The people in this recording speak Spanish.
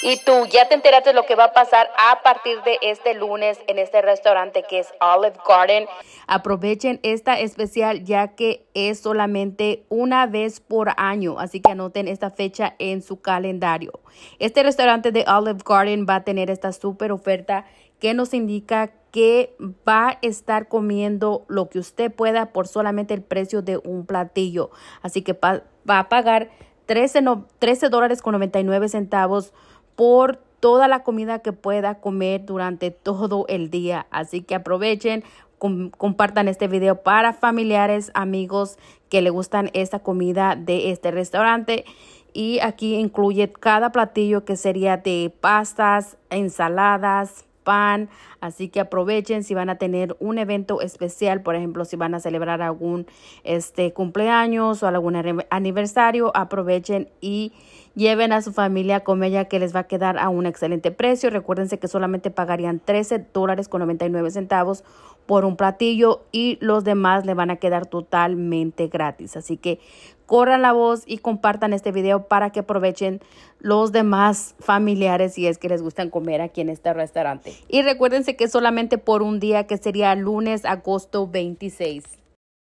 Y tú ya te enteraste de lo que va a pasar a partir de este lunes en este restaurante que es Olive Garden. Aprovechen esta especial ya que es solamente una vez por año, así que anoten esta fecha en su calendario. Este restaurante de Olive Garden va a tener esta súper oferta que nos indica que va a estar comiendo lo que usted pueda por solamente el precio de un platillo. Así que va a pagar 13, dólares con 99 centavos por toda la comida que pueda comer durante todo el día. Así que aprovechen, compartan este video para familiares, amigos que le gustan esta comida de este restaurante. Y aquí incluye cada platillo que sería de pastas, ensaladas, van Así que aprovechen si van a tener un evento especial, por ejemplo, si van a celebrar algún este, cumpleaños o algún aniversario, aprovechen y lleven a su familia con ella que les va a quedar a un excelente precio. Recuérdense que solamente pagarían 13 dólares con 99 centavos por un platillo y los demás le van a quedar totalmente gratis. Así que corran la voz y compartan este video para que aprovechen los demás familiares si es que les gustan comer aquí en este restaurante. Y recuérdense que solamente por un día que sería lunes, agosto 26.